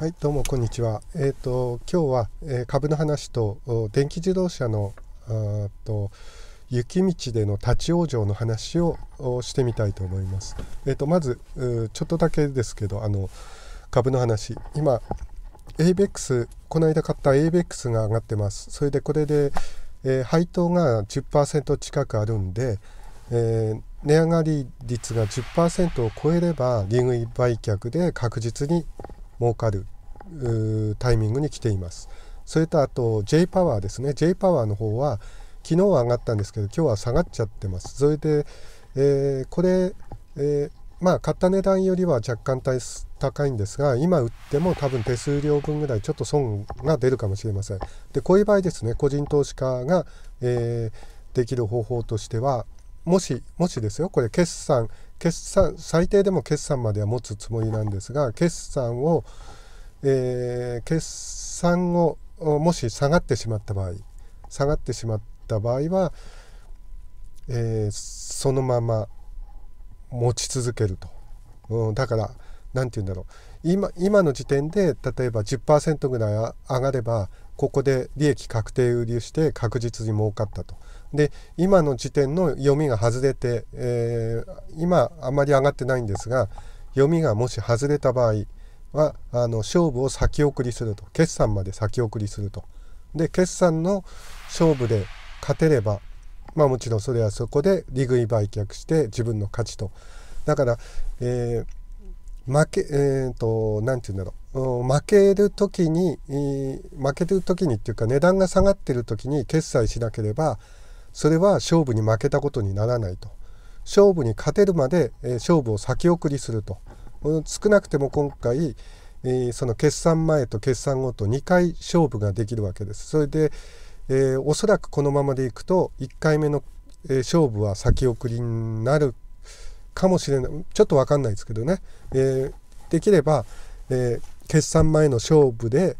はい、どうもこんにちは。えっ、ー、と今日は、えー、株の話と電気自動車のと雪道での立ち往生の話をしてみたいと思います。えっ、ー、とまずちょっとだけですけどあの株の話。今 ABEX この間買った ABEX が上がってます。それでこれで、え配当が10%近くあるんで。えー、値上がり率が10%を超えれば利食い売却で確実に儲かるタイミングに来ています。それとあと J パワーですね J パワーの方は昨日は上がったんですけど今日は下がっちゃってます。それで、えー、これ、えー、まあ買った値段よりは若干高いんですが今売っても多分手数料分ぐらいちょっと損が出るかもしれません。でこういう場合ですね個人投資家が、えー、できる方法としてはもしもしですよこれ決算決算最低でも決算までは持つつもりなんですが決算を、えー、決算をもし下がってしまった場合下がってしまった場合は、えー、そのまま持ち続けると、うん、だから何て言うんだろう今今の時点で例えば10%ぐらい上がればここで利益確定売りして確実に儲かったと。で今の時点の読みが外れて、えー、今あまり上がってないんですが読みがもし外れた場合はあの勝負を先送りすると決算まで先送りすると。で決算の勝負で勝てればまあもちろんそれはそこで利食い売却して自分の勝ちと。だから、えー、負けえっ、ー、と何て言うんだろう負ける時に負けてる時にっていうか値段が下がってる時に決済しなければそれは勝負に負けたことにならないと勝負に勝てるまで、勝負を先送りすると少なくても今回、その決算前と決算後と2回勝負ができるわけですそれで、おそらくこのままでいくと1回目の、勝負は先送りになるかもしれないちょっと分かんないですけどね、できれば、えー決算前の勝負で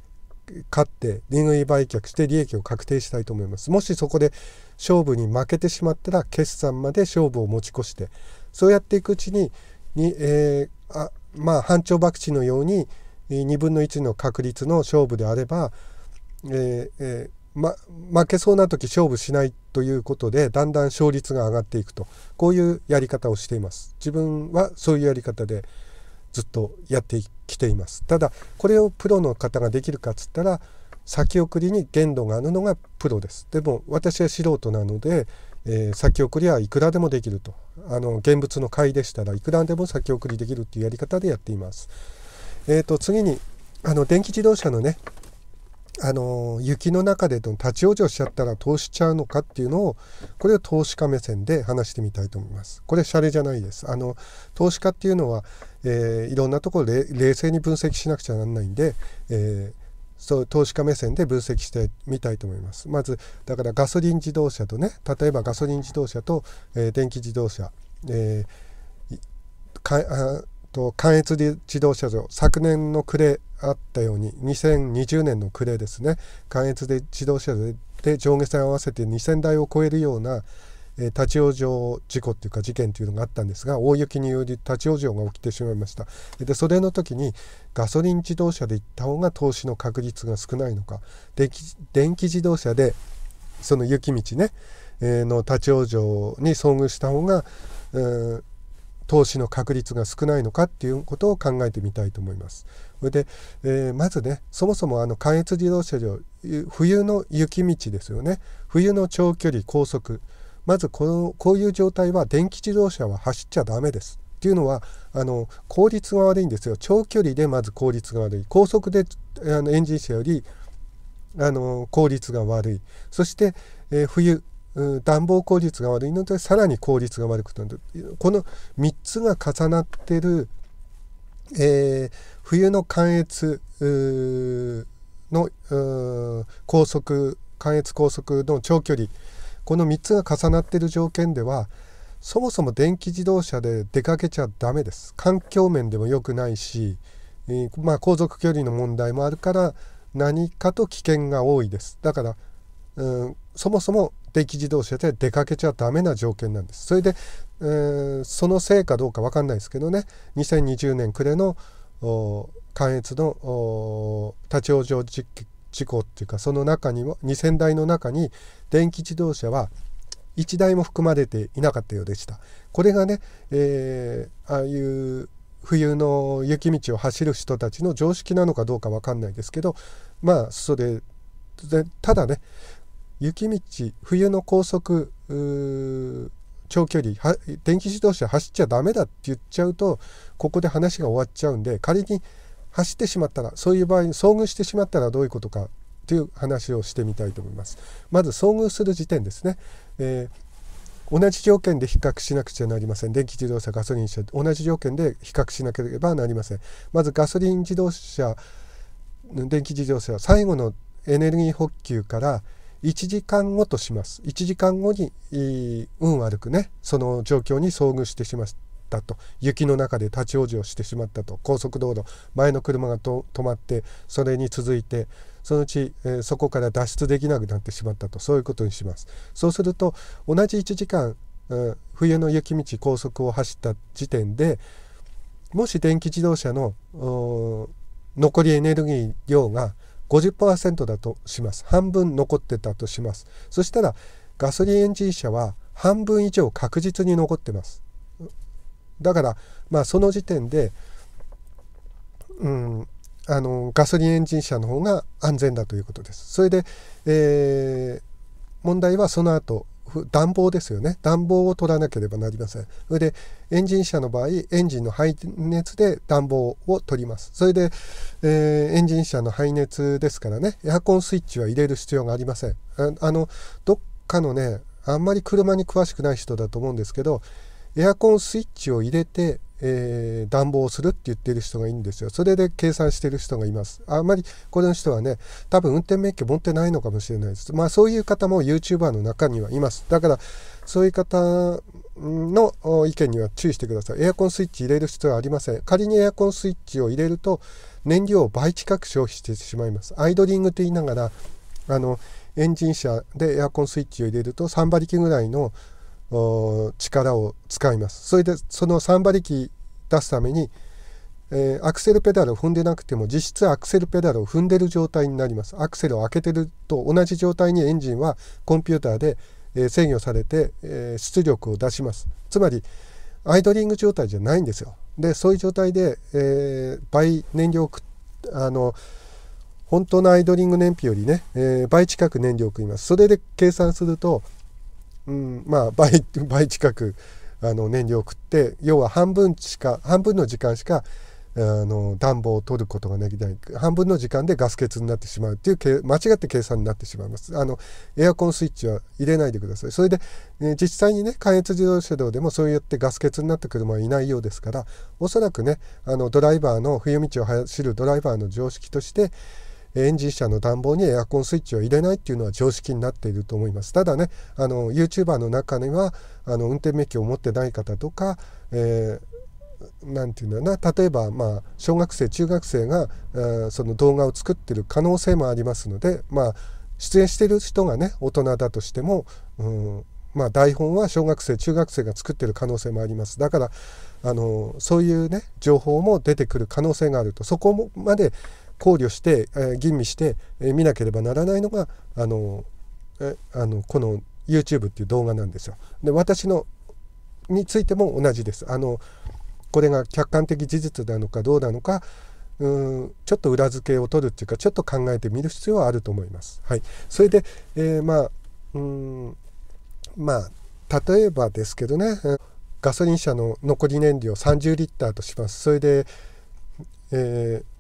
勝って利食売却して利益を確定したいと思いますもしそこで勝負に負けてしまったら決算まで勝負を持ち越してそうやっていくうちにに、えー、あまあ半兆博打のように2分の1の確率の勝負であれば、えーえー、ま、負けそうな時勝負しないということでだんだん勝率が上がっていくとこういうやり方をしています。自分はそういうやり方でずっとやってきています。ただこれをプロの方ができるかっつったら先送りに限度があるのがプロです。でも私は素人なので、えー、先送りはいくらでもできるとあの現物の買いでしたらいくらでも先送りできるっていうやり方でやっています。えーと、と次にあの電気自動車のねあの雪の中で立ち往生しちゃったら投資ちゃうのかっていうのをこれを投資家目線で話してみたいと思います。これシャレじゃないです。あの投資家っていうのは、えー、いろんなところで冷静に分析しなくちゃなんないんで、えー、そう投資家目線で分析してみたいと思います。まずだからガソリン自動車とね例えばガソリン自動車と、えー、電気自動車、えー、かあと関越自動車上昨年の暮れあったように2020年の暮れですね関越で自動車で上下線合わせて2,000台を超えるような、立ち往生事故っていうか事件というのがあったんですが大雪により立ち往生が起きてしまいましたでそれの時にガソリン自動車で行った方が投資の確率が少ないのか電気自動車でその雪道ね、の立ち往生に遭遇した方が、投資の確率が少ないのかっていうことを考えてみたいと思います。それで、えー、まずねそもそもあの関越自動車上冬の雪道ですよね冬の長距離高速まずこのこういう状態は電気自動車は走っちゃダメです。っていうのはあの効率が悪いんですよ長距離でまず効率が悪い高速であのエンジン車よりあの効率が悪いそして、えー、冬暖房効率が悪いのでさらに効率が悪くなるこの3つが重なってるえー、冬の関越の高速関越高速の長距離この3つが重なっている条件ではそもそも電気自動車で出かけちゃダメです環境面でも良くないし、えー、まあ、航続距離の問題もあるから何かと危険が多いですだから、うん、そもそも電気自動車で出かけちゃダメな条件なんです。それで、えー、そのせいかどうか分かんないですけどね2020年暮れの関越の立ち往生事故っていうかその中には2000台の中に電気自動車は1台も含まれていなかったようでした。これがね、えー、ああいう冬の雪道を走る人たちの常識なのかどうか分かんないですけどまあそれでただね雪道冬の高速長距離電気自動車走っちゃダメだって言っちゃうとここで話が終わっちゃうんで仮に走ってしまったらそういう場合に遭遇してしまったらどういうことかという話をしてみたいと思います。まず遭遇する時点ですね、えー、同じ条件で比較しなくちゃなりません電気自動車ガソリン車同じ条件で比較しなければなりませんまずガソリン自動車電気自動車は最後のエネルギー補給から1時間後とします1時間後に運悪くねその状況に遭遇してしまったと雪の中で立ち往生してしまったと高速道路前の車が止まってそれに続いてそのうち、えー、そこから脱出できなくなってしまったとそういうことにしますそうすると同じ1時間、うん、冬の雪道高速を走った時点でもし電気自動車の残りエネルギー量が50%だとします半分残ってたとしますそしたらガソリンエンジン車は半分以上確実に残ってますだからまあその時点でうんあのガソリンエンジン車の方が安全だということですそれで、えー、問題はその後暖房ですよね暖房を取らなければなりませんそれでエンジン車の場合エンジンの排熱で暖房を取りますそれで、えー、エンジン車の排熱ですからねエアコンスイッチは入れる必要がありませんあのどっかのねあんまり車に詳しくない人だと思うんですけどエアコンスイッチを入れてえー、暖房をするって言ってる人がいいんですよ。それで計算してる人がいます。あんまりこれの人はね、多分運転免許持ってないのかもしれないです。まあそういう方も YouTuber の中にはいます。だからそういう方の意見には注意してください。エアコンスイッチ入れる必要はありません。仮にエアコンスイッチを入れると燃料を倍近く消費してしまいます。アイドリングと言いながら、あの、エンジン車でエアコンスイッチを入れると3馬力ぐらいの力を使いますそれでその3馬力出すために、えー、アクセルペダルを踏んでなくても実質アクセルペダルを踏んでる状態になりますアクセルを開けてると同じ状態にエンジンはコンピューターで、えー、制御されて、えー、出力を出しますつまりアイドリング状態じゃないんですよでそういう状態で、えー、倍燃料あの本当のアイドリング燃費よりね、えー、倍近く燃料を食いますそれで計算するとうん、まあ倍倍近くあの燃料を送って要は半分しか半分の時間しかあの暖房を取ることができない半分の時間でガス欠になってしまうっていう間違って計算になってしまいますあのエアコンスイッチは入れないでくださいそれで、ね、実際にね関越自動車道でもそうやってガス欠になった車はいないようですからおそらくねあのドライバーの冬道を走るドライバーの常識としてエンジン車の暖房にエアコンスイッチを入れないっていうのは常識になっていると思います。ただね、あの YouTuber の中にはあの運転免許を持ってない方とか、えーんていうんだな例えばまあ小学生中学生が、えー、その動画を作ってる可能性もありますのでまあ出演してる人がね大人だとしても、うん、まあ、台本は小学生中学生が作ってる可能性もありますだからあのそういうね情報も出てくる可能性があるとそこまで考慮して、えー、吟味して、えー、見なければならないのがあの、えあのこの YouTube っていう動画なんですよ。で私のについても同じです。あのこれが客観的事実なのかどうなのかうんちょっと裏付けを取るっていうかちょっと考えてみる必要はあると思います。はい、それで、えー、まあうんまあ例えばですけどねガソリン車の残り燃料30リッターとします。それで、えー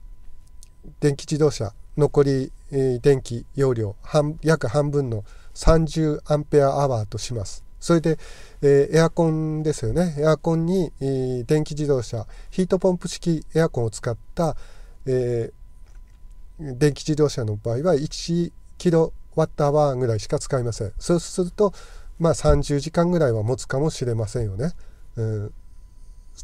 電気自動車残り、え電気容量約半分の30アンペアアワーとします。それで、えー、エアコンですよねエアコンに、えー、電気自動車ヒートポンプ式エアコンを使った、えー、電気自動車の場合は 1kWh ぐらいしか使いませんそうするとまあ30時間ぐらいは持つかもしれませんよね、うん、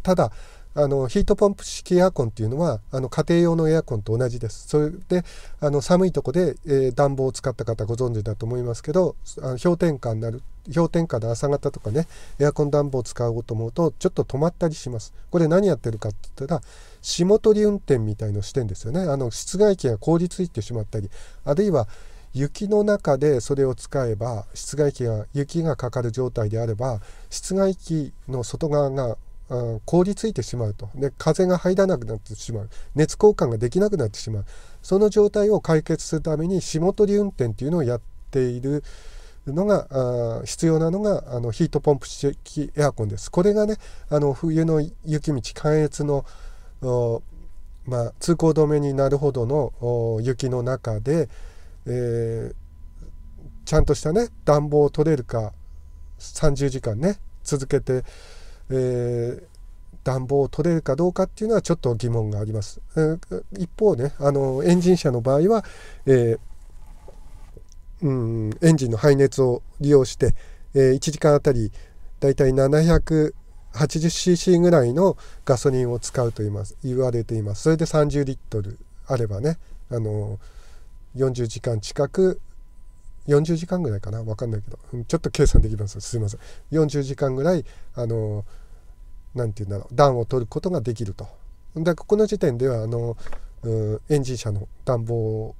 ただあのヒートポンプ式エアコンっていうのはあの家庭用のエアコンと同じです。それであの寒いとこで、えー、暖房を使った方ご存知だと思いますけどあの氷点下になる氷点下の朝方とかねエアコン暖房を使おうと思うとちょっと止まったりします。これ何やってるかって言ったら霜取り運転みたいのしてんですよね。あの室外機が凍りついてしまったりあるいは雪の中でそれを使えば室外機が雪がかかる状態であれば室外機の外側が凍りついてしまうとで風が入らなくなってしまう熱交換ができなくなってしまうその状態を解決するために霜取り運転っていうのをやっているのが必要なのがあのヒートポンプ式エアコンです。これがねあの冬の雪道関越のまあ、通行止めになるほどの雪の中で、えー、ちゃんとしたね暖房を取れるか30時間ね続けてえー暖房を取れるかどうかっていうのはちょっと疑問があります。えー、一方ねあのエンジン車の場合は、えー、うんエンジンの排熱を利用して、えー、1時間あたりだいたい 780cc ぐらいのガソリンを使うと言います言われています。それで30リットルあればねあの40時間近く40時間ぐらいかな分かんないけど、うん、ちょっと計算できますすいません40時間ぐらいあの何て言うんだろう暖を取ることができると。だここの時点ではあの、エンジン車の暖房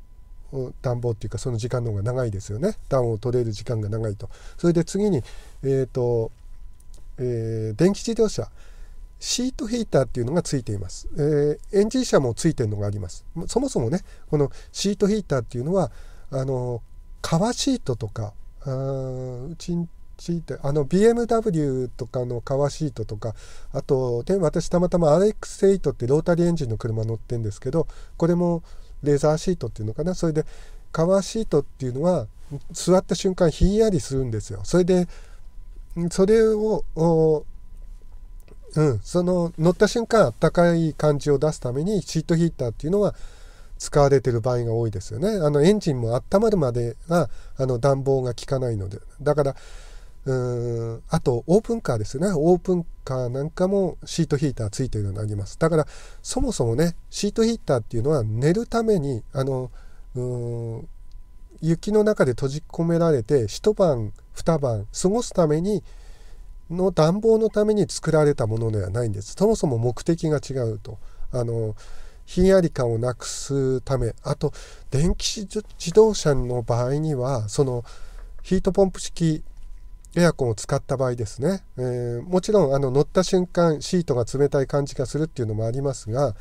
暖房っていうかその時間の方が長いですよね暖を取れる時間が長いとそれで次にえっ、ー、と、えー、電気自動車シートヒーターっていうのがついています、えー、エンジン車もついてるのがありますそもそもねこのシートヒーターっていうのはあの革シートとかうちんちってあの BMW とかの革シートとかあとで私たまたま RX8 ってロータリーエンジンの車乗ってんですけどこれもレザーシートっていうのかなそれで革シートっていうのは座った瞬間ひんやりするんですよ。それでそれをうん、その乗った瞬間あったかい感じを出すためにシートヒーターっていうのは使われている場合が多いですよね。あのエンジンも温まるまではあの暖房が効かないので。だからうんあとオープンカーですね。オープンカーなんかもシートヒーターついているようになります。だからそもそもね、シートヒーターっていうのは寝るために、あの、うん雪の中で閉じ込められて一晩二晩過ごすためにの暖房のために作られたものではないんです。そもそも目的が違うと。あのひんやり感をなくすためあと電気自動車の場合にはそのヒートポンプ式エアコンを使った場合ですね、えー、もちろんあの乗った瞬間シートが冷たい感じがするっていうのもありますが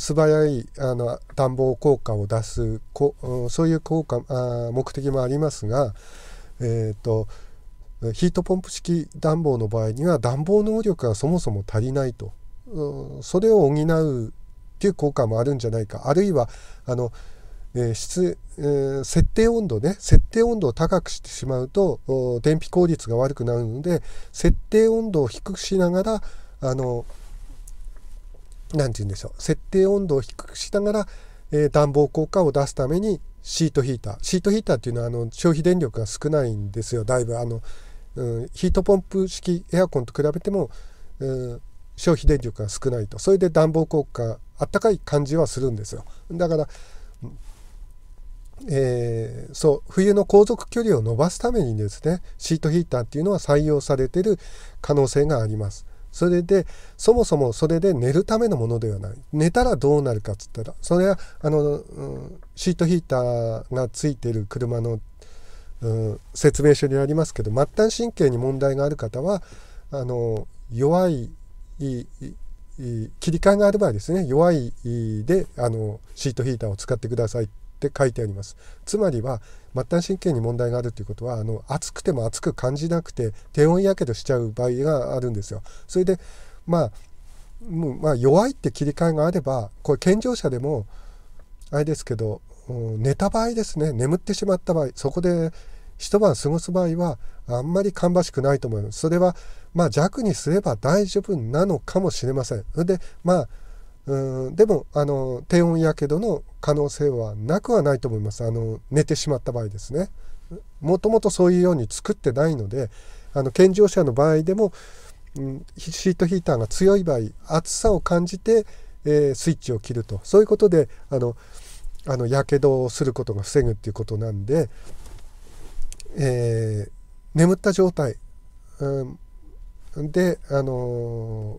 素早いあの暖房効果を出すこそういう効果あ目的もありますが、えーと、ヒートポンプ式暖房の場合には暖房能力がそもそも足りないとそれを補うっていう効果もあるんじゃないかあるいはあの、えー室えー、設定温度ね設定温度を高くしてしまうと電費効率が悪くなるので設定温度を低くしながらあの何て言うんでしょう設定温度を低くしながら、えー、暖房効果を出すためにシートヒーターシートヒーターっていうのはあの消費電力が少ないんですよだいぶあの、うん、ヒートポンプ式エアコンと比べても、うん、消費電力が少ないとそれで暖房効果あったかい感じはするんですよ。だから、えー、そう冬の航続距離を伸ばすためにですねシートヒーターっていうのは採用されてる可能性があります。それでそもそもそれで寝るためのものではない寝たらどうなるかっつったらそれはあの、うん、シートヒーターがついてる車の、うん、説明書にありますけど末端神経に問題がある方はあの弱い切り替えがある場合ですね弱いであのシートヒーターを使ってくださいって書いてありますつまりは末端神経に問題があるということはあの熱くても熱く感じなくて低温やけどしちゃう場合があるんですよそれでまあもうまあ、弱いって切り替えがあればこれ健常者でもあれですけど寝た場合ですね眠ってしまった場合そこで一晩過ごす場合はあんまり芳しくないと思います。それはまあ弱にすれば大丈夫なのかもしれません。でまあうんでもあの低温やけどの可能性はなくはないと思いますあの寝てしまった場合ですね。もともとそういうように作ってないのであの健常者の場合でも、うん、シートヒーターが強い場合暑さを感じて、えー、スイッチを切るとそういうことであのあのやけどをすることが防ぐっていうことなんでえー、眠った状態、うん、で、あのー、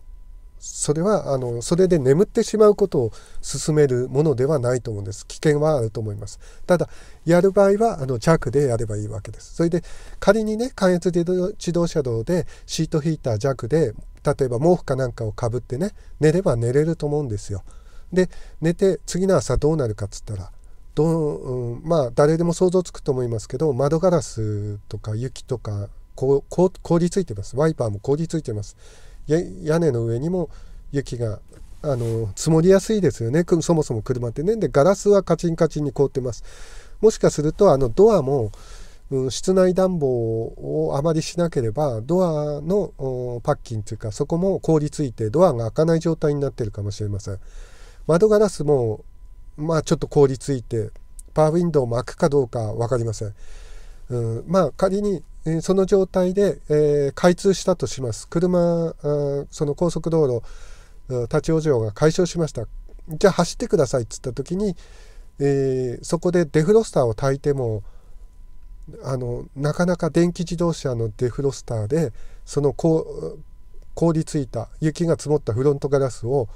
それはあのそれで眠ってしまうことを勧めるものではないと思うんです危険はあると思いますただやる場合はあの弱でやればいいわけですそれで仮にね関越自動車道でシートヒーター弱で例えば毛布かなんかをかぶってね寝れば寝れると思うんですよで寝て次の朝どうなるかっつったらど、うん、まあ誰でも想像つくと思いますけど窓ガラスとか雪とか凍りついてますワイパーも凍りついてます屋根の上にも雪があの積もりやすいですよねそもそも車ってねでガラスはカチンカチンに凍ってますもしかするとあのドアも、うん、室内暖房をあまりしなければドアのパッキンというかそこも凍りついてドアが開かない状態になってるかもしれません窓ガラスもまあちょっと凍りついてパーウィンドウを巻くかどうか分かりません。うん、まあ仮に、えその状態で、えー、開通したとします車その高速道路立ち往生が解消しましたじゃあ走ってくださいっつった時に、えー、そこでデフロスターを焚いてもあのなかなか電気自動車のデフロスターでその凍りついた雪が積もったフロントガラスを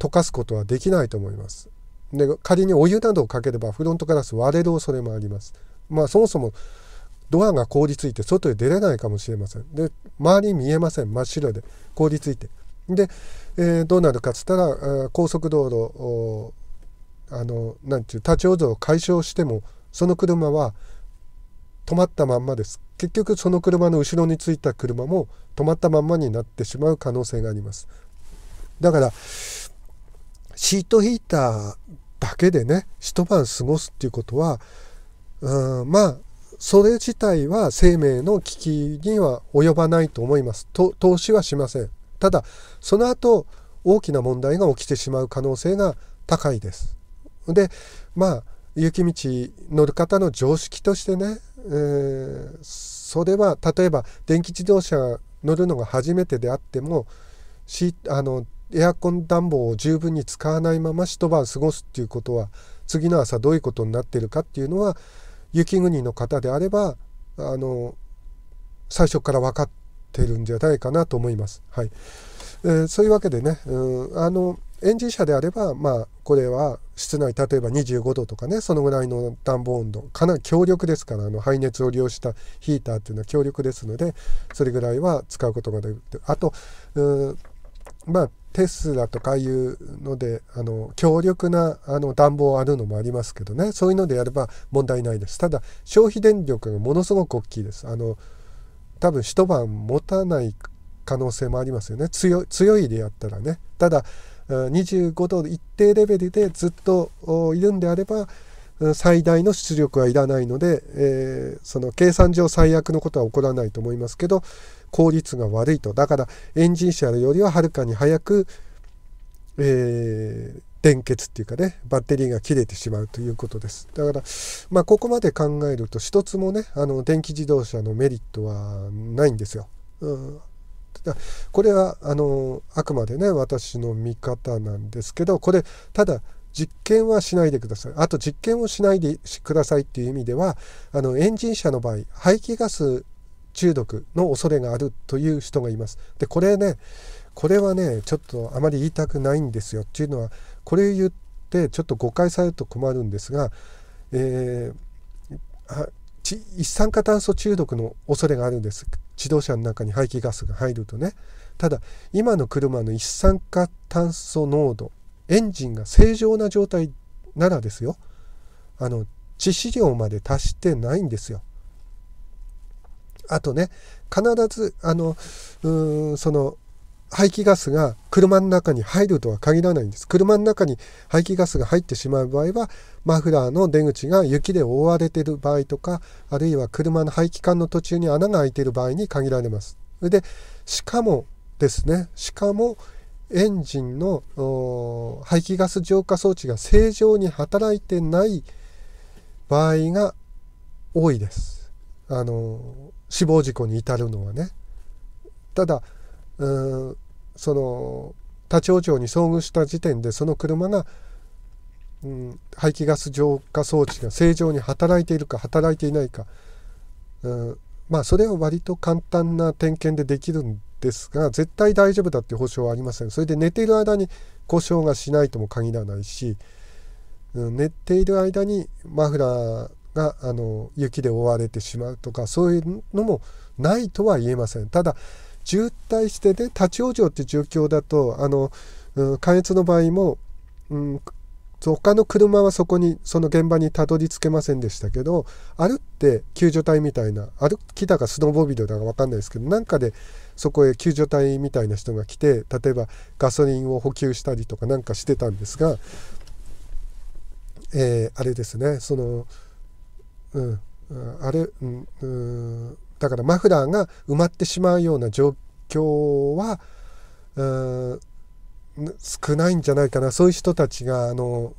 溶かすことはできないと思います。で仮にお湯などをかければフロントガラス割れる恐れもあります。まあそもそもドアが凍りついて外へ出れないかもしれません。で周り見えません真っ白で凍りついて。で、えー、どうなるかっつったら高速道路あのなんていう立ち往生を解消してもその車は止まったまんまです結局その車の後ろについた車も止まったまんまになってしまう可能性がありますだからシートヒーターだけでね一晩過ごすっていうことはうんまあそれ自体は生命の危機には及ばないと思いますと投資はしませんただその後大きな問題が起きてしまう可能性が高いですでまあ雪道乗る方の常識としてね、えー、それは例えば電気自動車乗るのが初めてであってもしあのエアコン暖房を十分に使わないまま一晩過ごすっていうことは次の朝どういうことになってるかっていうのは雪国の方であればあの最初から分かってるんじゃないかなと思います。はいえー、そういうわけでね、うん、あのエンジン車であれば、まあ、これは室内例えば25度とかねそのぐらいの暖房温度かなり強力ですからあの排熱を利用したヒーターっていうのは強力ですのでそれぐらいは使うことができるあとまあテスラとかいうのであの強力なあの暖房あるのもありますけどねそういうのでやれば問題ないですただ消費電力がものすごく大きいですあの多分一晩持たない可能性もありますよね強いでやったらねただ25度一定レベルでずっといるんであれば最大の出力はいらないので、えー、その計算上最悪のことは起こらないと思いますけど効率が悪いとだからエンジン車よりははるかに早く、えー、電血っていうかねバッテリーが切れてしまうということですだからまあここまで考えると一つもねあの電気自動車のメリットはないんですよ。うんこれはあのあくまでね私の見方なんですけどこれただ実験はしないでください。あと実験をしないでくださいっていう意味では、あのエンジン車の場合、排気ガス中毒の恐れがあるという人がいます。で、これね、これはね、ちょっとあまり言いたくないんですよっていうのは、これ言ってちょっと誤解されると困るんですが、えー、一酸化炭素中毒の恐れがあるんです。自動車の中に排気ガスが入るとね。ただ、今の車の一酸化炭素濃度、エンジンが正常な状態ならですよあの致死量まで達してないんですよ。あとね必ずあのうーんその排気ガスが車の中に入るとは限らないんです。車の中に排気ガスが入ってしまう場合は、マフラーの出口が雪で覆われている場合とか、あるいは車の排気管の途中に穴が開いている場合に限られます。で、しかもですね、しかもエンジンの排気ガス浄化装置が正常に働いてない場合が多いです。あの死亡事故に至るのはね。ただその立ち往生に遭遇した時点でその車が、うん、排気ガス浄化装置が正常に働いているか働いていないか、うん、まあそれは割と簡単な点検でできるんですが絶対大丈夫だっていう保証はありませんそれで寝ている間に故障がしないとも限らないし、うん、寝ている間にマフラーがあの雪で覆われてしまうとかそういうのもないとは言えませんただ渋滞してね立ち往生って状況だとあの、うん、関越の場合も、うん、他の車はそこにその現場にたどり着けませんでしたけど歩って救助隊みたいな歩きだかスノーボビードだか分かんないですけどなんかでそこへ救助隊みたいな人が来て例えばガソリンを補給したりとかなんかしてたんですが、えー、あれですねそのうんあれ、うん、うんだからマフラーが埋まってしまうような状況はうん少ないんじゃないかなそういう人たちがあの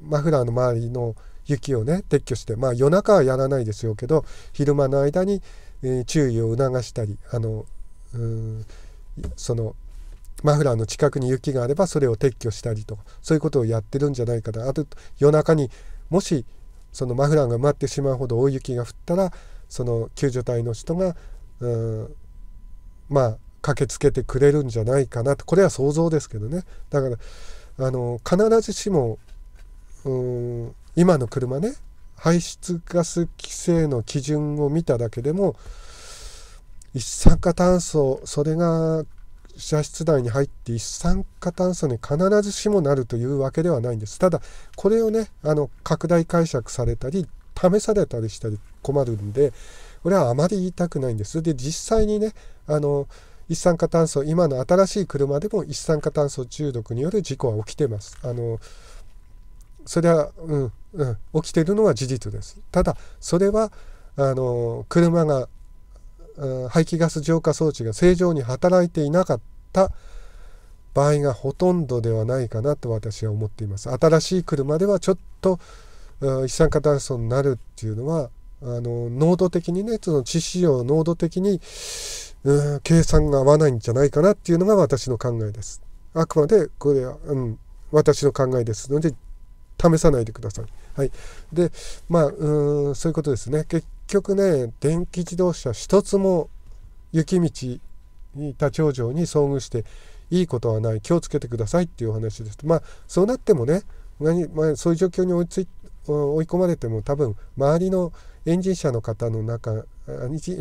マフラーの周りの雪をね撤去してまあ夜中はやらないでしょうけど昼間の間に、えー、注意を促したりあのうそのマフラーの近くに雪があればそれを撤去したりとかそういうことをやってるんじゃないかなあと夜中にもしそのマフラーが埋まってしまうほど大雪が降ったらその救助隊の人がうまあ駆けつけてくれるんじゃないかなとこれは想像ですけどねだからあの必ずしもうん今の車ね排出ガス規制の基準を見ただけでも一酸化炭素それが射出台に入って一酸化炭素に必ずしもなるというわけではないんですただこれをねあの拡大解釈されたり試されたりしたり困るんで俺はあまり言いたくないんですで実際にねあの一酸化炭素今の新しい車でも一酸化炭素中毒による事故は起きてますあのそれは、うん、うん、起きてるのは事実ですただそれはあの車が、排気ガス浄化装置が正常に働いていなかった場合がほとんどではないかなと私は思っています新しい車ではちょっと、一酸化炭素になるっていうのはあの濃度的にねその致死量濃度的にうん計算が合わないんじゃないかなっていうのが私の考えです。あくまでこれは、うん、私の考えですので試さないでください。はい、でまあうんそういうことですね。結局ね電気自動車一つも雪道に立ち往生に遭遇していいことはない気をつけてくださいっていうお話です。まあそうなってもね何、まあ、そういう状況に追いつい追い込まれても多分周りのエンジン車の方の中エ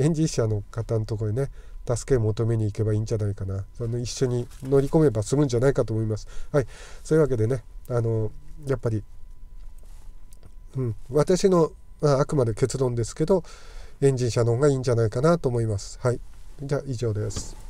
ンジン車の方のところにね助け求めに行けばいいんじゃないかなその一緒に乗り込めば済むんじゃないかと思います。はい、そういうわけでねあのやっぱり、うん、私の、まあ、あくまで結論ですけどエンジン車の方がいいんじゃないかなと思います。はい、じゃあ以上です。